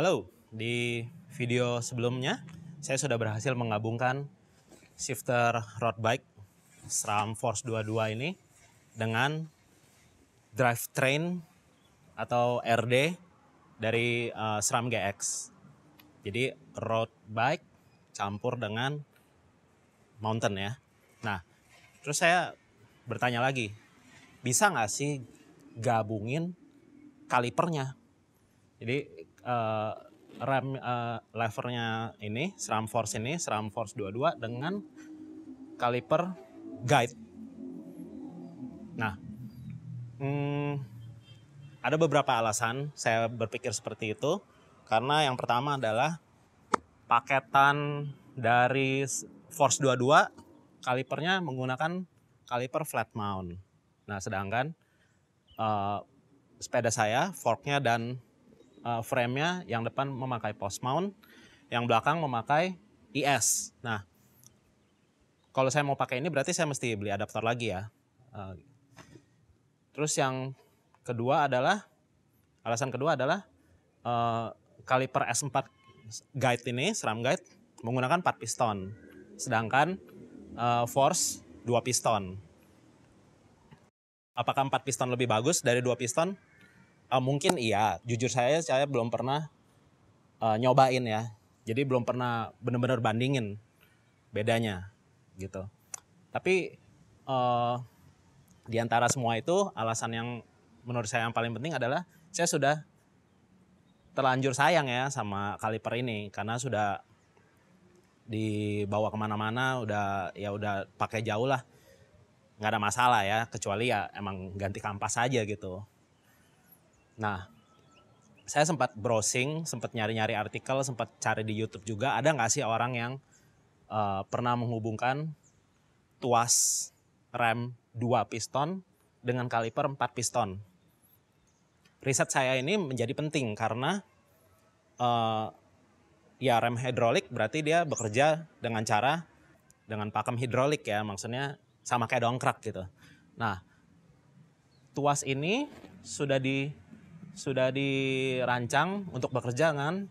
Halo, di video sebelumnya saya sudah berhasil menggabungkan shifter road bike SRAM Force 22 ini dengan drivetrain atau RD dari uh, SRAM GX. Jadi road bike campur dengan mountain ya. Nah, terus saya bertanya lagi, bisa nggak sih gabungin kalipernya? Jadi uh, rem uh, levernya ini SRAM Force ini SRAM Force 22 dengan kaliper guide. Nah, hmm, ada beberapa alasan saya berpikir seperti itu karena yang pertama adalah paketan dari Force 22 kalipernya menggunakan kaliper flat mount. Nah, sedangkan uh, sepeda saya forknya dan uh, frame-nya yang depan memakai post mount, yang belakang memakai IS. Nah, kalau saya mau pakai ini berarti saya mesti beli adaptor lagi ya. Uh, terus yang kedua adalah alasan kedua adalah uh, kaliper S4 guide ini seram guide menggunakan 4 piston, sedangkan uh, force 2 piston. Apakah 4 piston lebih bagus dari 2 piston? uh, mungkin iya jujur saya saya belum pernah uh, nyobain ya jadi belum pernah benar-benar bandingin bedanya gitu tapi uh, di antara semua itu alasan yang menurut saya yang paling penting adalah saya sudah terlanjur sayang ya sama kaliper ini karena sudah dibawa kemana-mana udah ya udah pakai jauh lah nggak ada masalah ya kecuali ya emang ganti kampas aja gitu Nah, saya sempat browsing, sempat nyari-nyari artikel, sempat cari di YouTube juga. Ada nggak sih orang yang uh, pernah menghubungkan tuas rem 2 piston dengan kaliper 4 piston? Riset saya ini menjadi penting karena uh, ya rem hidrolik berarti dia bekerja dengan cara dengan pakem hidrolik ya, maksudnya sama kayak dongkrak gitu. Nah, tuas ini sudah di sudah dirancang untuk bekerja dengan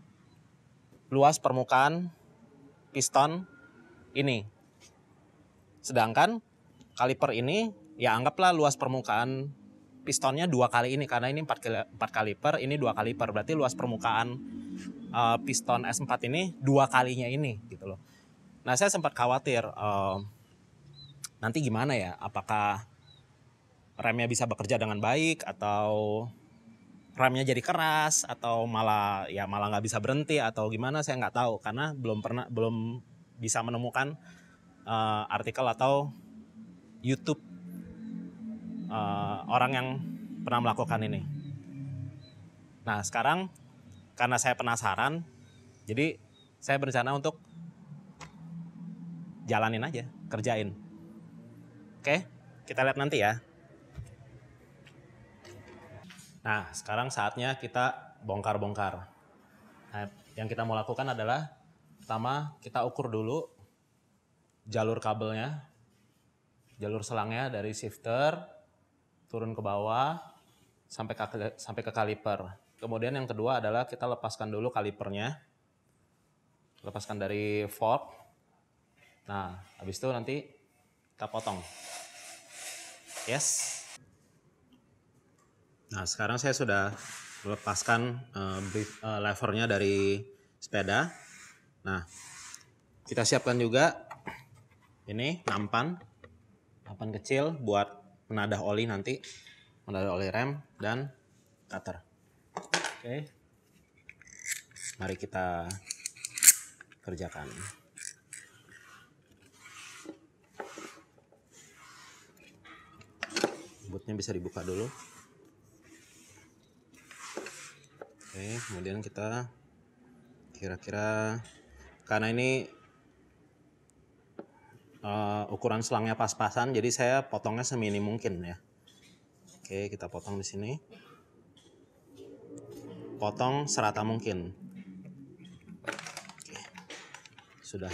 luas permukaan piston ini. Sedangkan kaliper ini ya anggaplah luas permukaan pistonnya dua kali ini karena ini empat kaliper ini dua kaliper berarti luas permukaan uh, piston S4 ini dua kalinya ini gitu loh. Nah saya sempat khawatir uh, nanti gimana ya apakah remnya bisa bekerja dengan baik atau remnya jadi keras atau malah ya malah nggak bisa berhenti atau gimana saya nggak tahu karena belum pernah belum bisa menemukan uh, artikel atau YouTube uh, orang yang pernah melakukan ini. Nah sekarang karena saya penasaran, jadi saya berencana untuk jalanin aja, kerjain. Oke, kita lihat nanti ya. Nah, sekarang saatnya kita bongkar-bongkar. Nah, yang kita mau lakukan adalah pertama kita ukur dulu jalur kabelnya, jalur selangnya dari shifter turun ke bawah sampai ke sampai ke kaliper. Kemudian yang kedua adalah kita lepaskan dulu kalipernya. Lepaskan dari fork. Nah, habis itu nanti kita potong. Yes. Nah, sekarang saya sudah melepaskan uh, levernya dari sepeda. Nah, kita siapkan juga ini nampan, nampan kecil buat menadah oli nanti, menadah oli rem dan cutter. Oke, mari kita kerjakan. Bootnya bisa dibuka dulu. Oke, kemudian kita kira-kira karena ini uh, ukuran selangnya pas-pasan, jadi saya potongnya semini mungkin ya. Oke, kita potong di sini. Potong serata mungkin. Oke, sudah.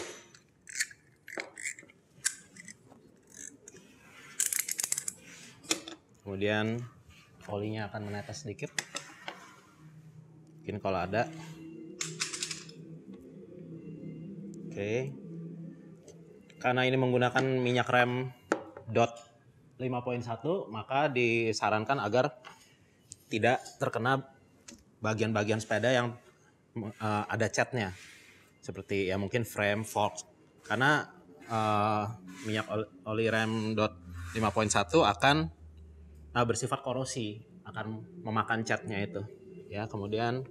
Kemudian olinya akan menetes sedikit mungkin kalau ada oke karena ini menggunakan minyak rem dot 5.1 maka disarankan agar tidak terkena bagian-bagian sepeda yang uh, ada catnya seperti ya mungkin frame fork karena uh, minyak oli, oli rem dot 5.1 akan uh, bersifat korosi akan memakan catnya itu ya kemudian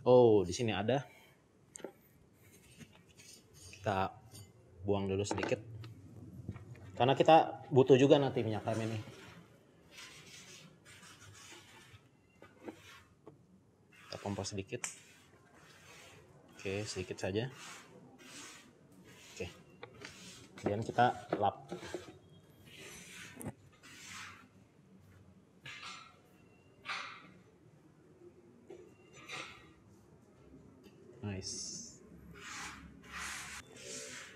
Oh, di sini ada. Kita buang dulu sedikit. Karena kita butuh juga nanti minyak rem ini. Kita pompa sedikit. Oke, sedikit saja. Oke. Kemudian kita lap.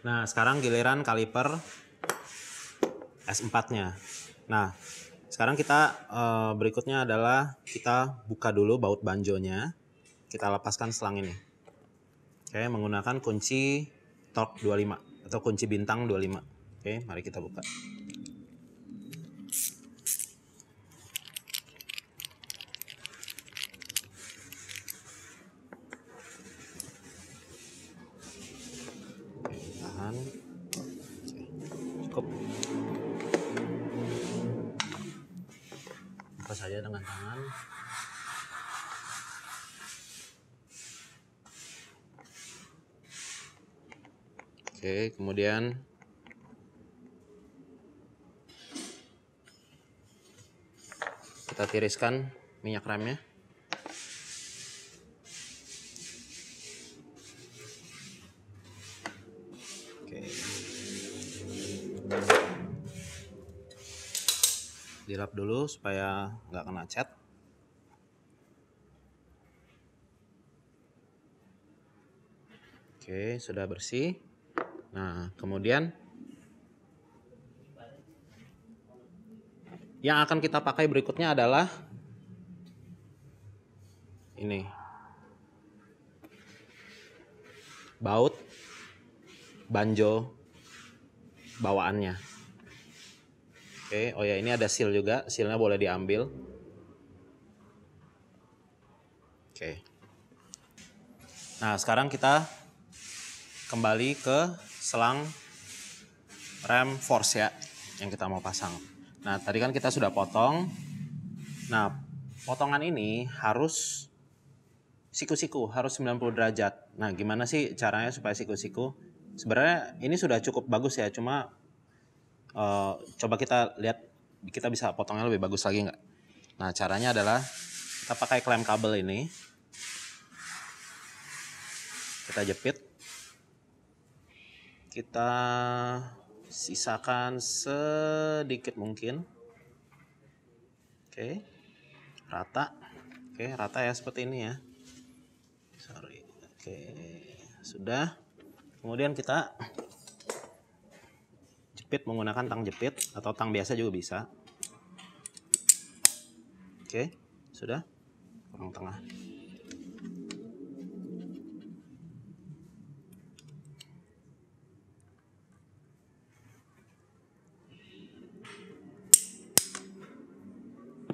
Nah, sekarang giliran kaliper S4-nya. Nah, sekarang kita uh, berikutnya adalah kita buka dulu baut banjonya. Kita lepaskan selang ini. Oke, menggunakan kunci torque 25 atau kunci bintang 25. Oke, mari kita buka. tangan oke kemudian kita tiriskan minyak remnya oke dilap dulu supaya nggak kena cat oke sudah bersih nah kemudian yang akan kita pakai berikutnya adalah ini baut banjo bawaannya Oke, okay. oh ya ini ada seal juga, sealnya boleh diambil. Oke. Okay. Nah, sekarang kita kembali ke selang rem force ya yang kita mau pasang. Nah, tadi kan kita sudah potong. Nah, potongan ini harus siku-siku, harus 90 derajat. Nah, gimana sih caranya supaya siku-siku? Sebenarnya ini sudah cukup bagus ya, cuma Eh, coba kita lihat kita bisa potongnya lebih bagus lagi nggak? Nah caranya adalah kita pakai klem kabel ini, kita jepit, kita sisakan sedikit mungkin, oke, rata, oke rata ya seperti ini ya, sorry, oke sudah, kemudian kita jepit menggunakan tang jepit atau tang biasa juga bisa. Oke, sudah kurang tengah.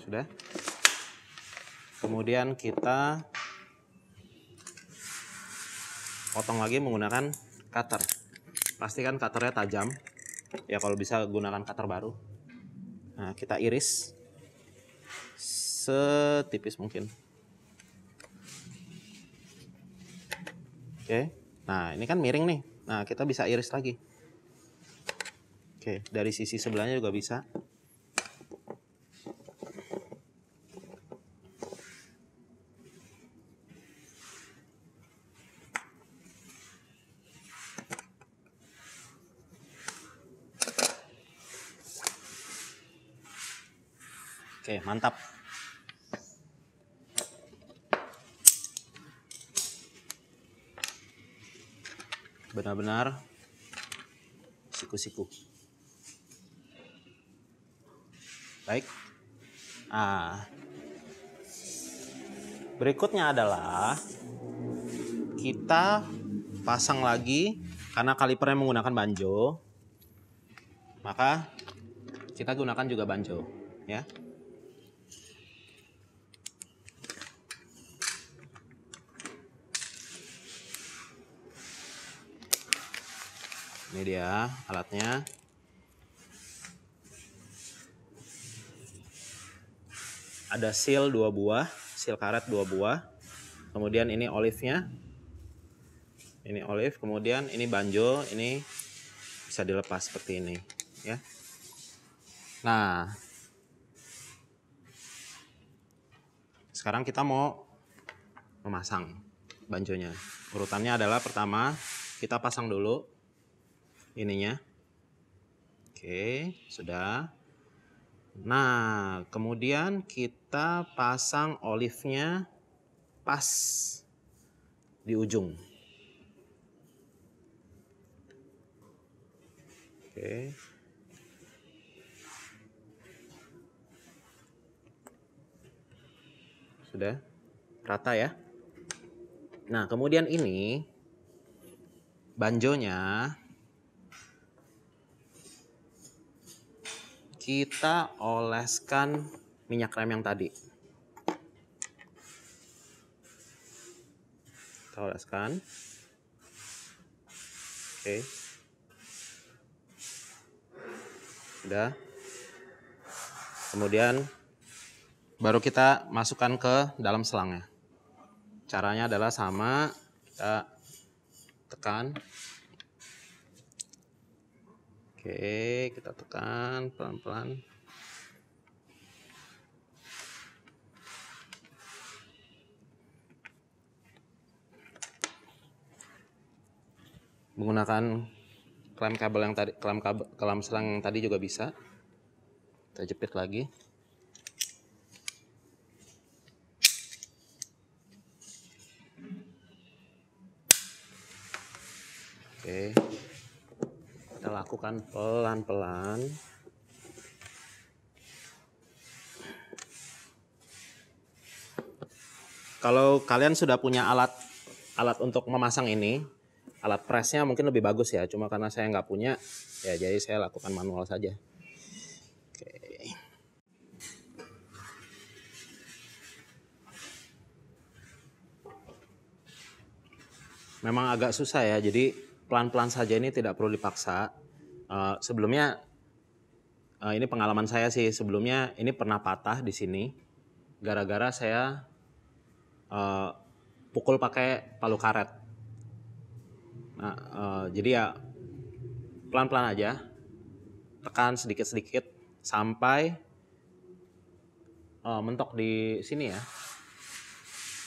Sudah. Kemudian kita potong lagi menggunakan cutter. Pastikan cutternya tajam ya kalau bisa gunakan cutter baru nah, kita iris setipis mungkin oke nah ini kan miring nih nah kita bisa iris lagi oke dari sisi sebelahnya juga bisa mantap benar-benar siku-siku baik ah berikutnya adalah kita pasang lagi karena kalipernya menggunakan banjo maka kita gunakan juga banjo ya ini dia alatnya ada seal dua buah seal karet dua buah kemudian ini olive nya ini olive kemudian ini banjo ini bisa dilepas seperti ini ya nah sekarang kita mau memasang banjonya urutannya adalah pertama kita pasang dulu ininya. Oke, sudah. Nah, kemudian kita pasang olive-nya pas di ujung. Oke. Sudah rata ya. Nah, kemudian ini banjonya kita oleskan minyak rem yang tadi. Kita oleskan. Oke. Udah. Kemudian baru kita masukkan ke dalam selangnya. Caranya adalah sama, kita tekan Oke, kita tekan pelan-pelan. Menggunakan klem kabel yang tadi, klem kabel, klem selang yang tadi juga bisa. Kita jepit lagi. Oke. Okay lakukan pelan-pelan kalau kalian sudah punya alat alat untuk memasang ini alat pressnya mungkin lebih bagus ya cuma karena saya nggak punya ya jadi saya lakukan manual saja memang agak susah ya jadi pelan-pelan saja ini tidak perlu dipaksa. Uh, sebelumnya uh, ini pengalaman saya sih sebelumnya ini pernah patah di sini gara-gara saya uh, pukul pakai palu karet. Nah, uh, jadi ya pelan-pelan aja tekan sedikit-sedikit sampai uh, mentok di sini ya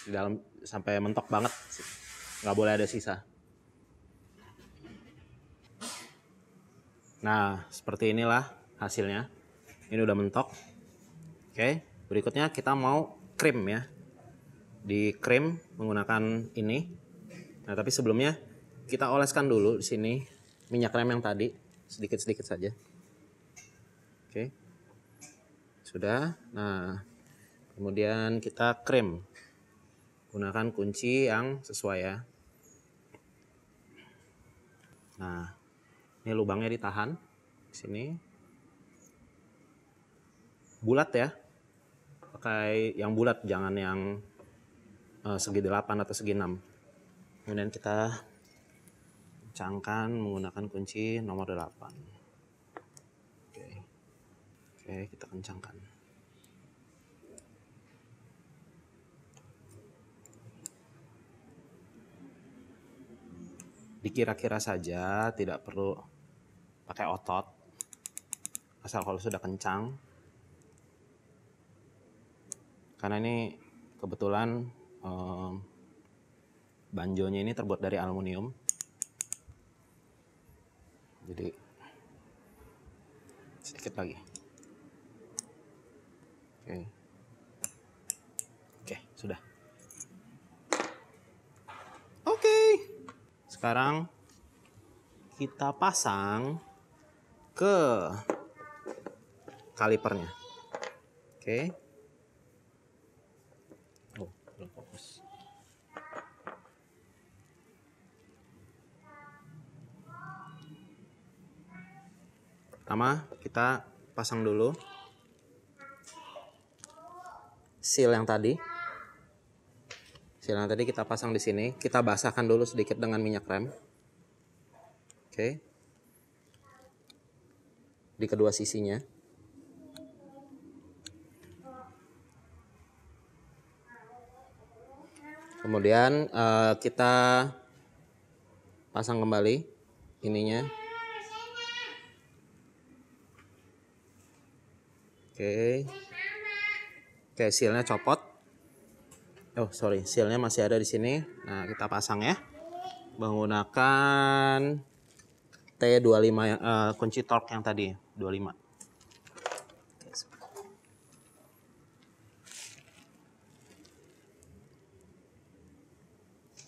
di dalam sampai mentok banget nggak boleh ada sisa Nah, seperti inilah hasilnya. Ini udah mentok. Oke, berikutnya kita mau krim ya. Di krim menggunakan ini. Nah, tapi sebelumnya kita oleskan dulu di sini minyak rem yang tadi sedikit-sedikit saja. Oke. Sudah. Nah, kemudian kita krim. Gunakan kunci yang sesuai ya. Nah, ini lubangnya ditahan di sini bulat ya pakai yang bulat jangan yang uh, segi delapan atau segi enam kemudian kita cangkan menggunakan kunci nomor delapan oke oke kita kencangkan dikira-kira saja tidak perlu pakai otot asal kalau sudah kencang karena ini kebetulan um, banjonya ini terbuat dari aluminium jadi sedikit lagi oke oke sudah oke sekarang kita pasang ke kalipernya. Oke. Okay. Oh, fokus. Pertama, kita pasang dulu seal yang tadi. Seal yang tadi kita pasang di sini, kita basahkan dulu sedikit dengan minyak rem. Oke. Okay di kedua sisinya kemudian uh, kita pasang kembali ininya oke okay. oke sealnya copot oh sorry sealnya masih ada di sini nah kita pasang ya menggunakan T25 uh, eh, kunci torque yang tadi 25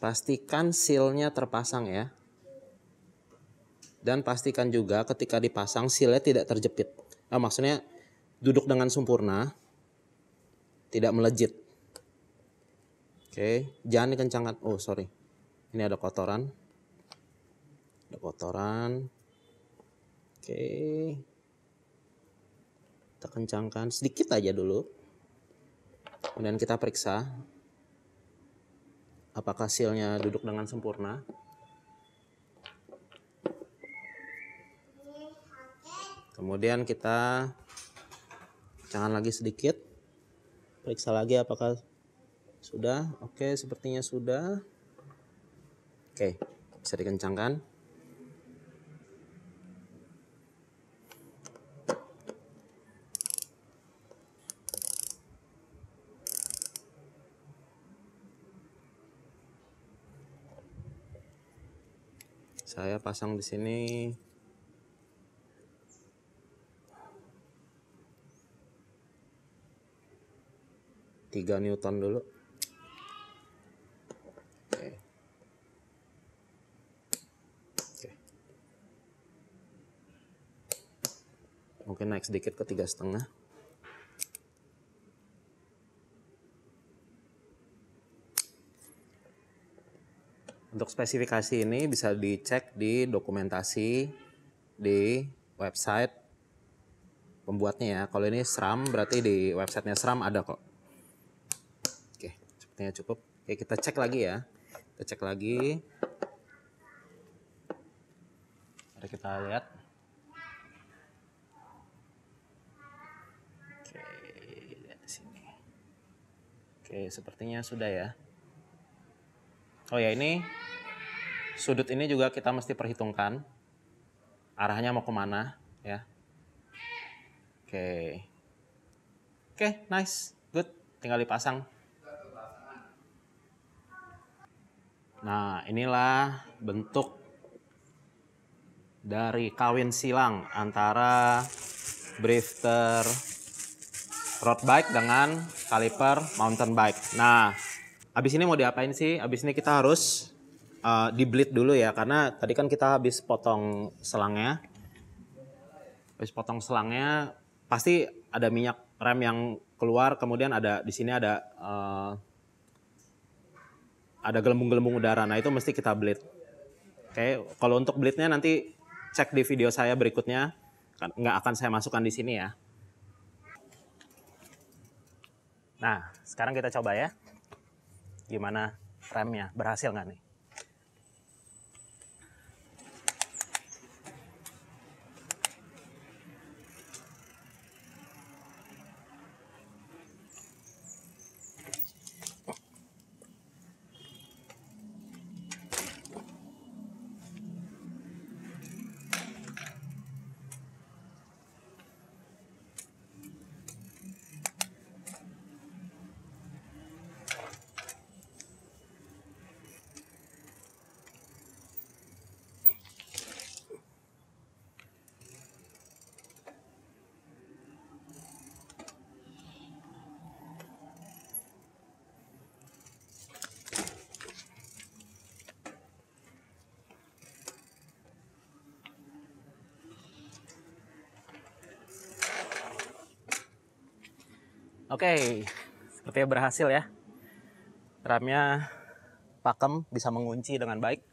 pastikan sealnya terpasang ya dan pastikan juga ketika dipasang sealnya tidak terjepit nah, maksudnya duduk dengan sempurna tidak melejit oke jangan dikencangkan oh sorry ini ada kotoran ada kotoran oke kita kencangkan sedikit aja dulu kemudian kita periksa apakah silnya duduk dengan sempurna kemudian kita jangan lagi sedikit periksa lagi apakah sudah oke sepertinya sudah oke bisa dikencangkan saya pasang di sini tiga newton dulu oke mungkin naik sedikit ke tiga setengah Untuk spesifikasi ini bisa dicek di dokumentasi di website pembuatnya ya. Kalau ini SRAM berarti di websitenya SRAM ada kok. Oke, sepertinya cukup. Oke, kita cek lagi ya. Kita cek lagi. Mari kita lihat. Oke, lihat sini. Oke, sepertinya sudah ya. Oh ya, ini Sudut ini juga kita mesti perhitungkan. Arahnya mau kemana, ya. Oke. Okay. Oke, okay, nice. Good. Tinggal dipasang. Nah, inilah bentuk dari kawin silang antara brifter road bike dengan kaliper mountain bike. Nah, abis ini mau diapain sih? Abis ini kita harus uh, di bleed dulu ya karena tadi kan kita habis potong selangnya. Habis potong selangnya pasti ada minyak rem yang keluar kemudian ada di sini ada uh, ada gelembung-gelembung udara. Nah, itu mesti kita bleed. Oke, okay. kalau untuk bleednya nanti cek di video saya berikutnya. Kan nggak akan saya masukkan di sini ya. Nah, sekarang kita coba ya. Gimana remnya? Berhasil nggak nih? Oke, okay. sepertinya berhasil ya. Ramnya pakem bisa mengunci dengan baik.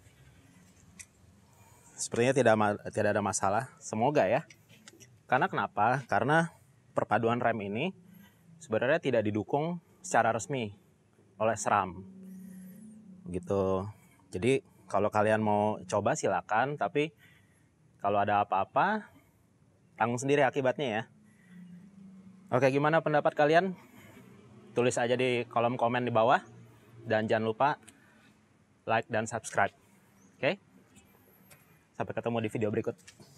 Sepertinya tidak tidak ada masalah. Semoga ya. Karena kenapa? Karena perpaduan rem ini sebenarnya tidak didukung secara resmi oleh SRAM. Gitu. Jadi kalau kalian mau coba silakan, tapi kalau ada apa-apa tanggung sendiri akibatnya ya. Oke, gimana pendapat kalian? Tulis aja di kolom komen di bawah. Dan jangan lupa like dan subscribe. Oke? Sampai ketemu di video berikut.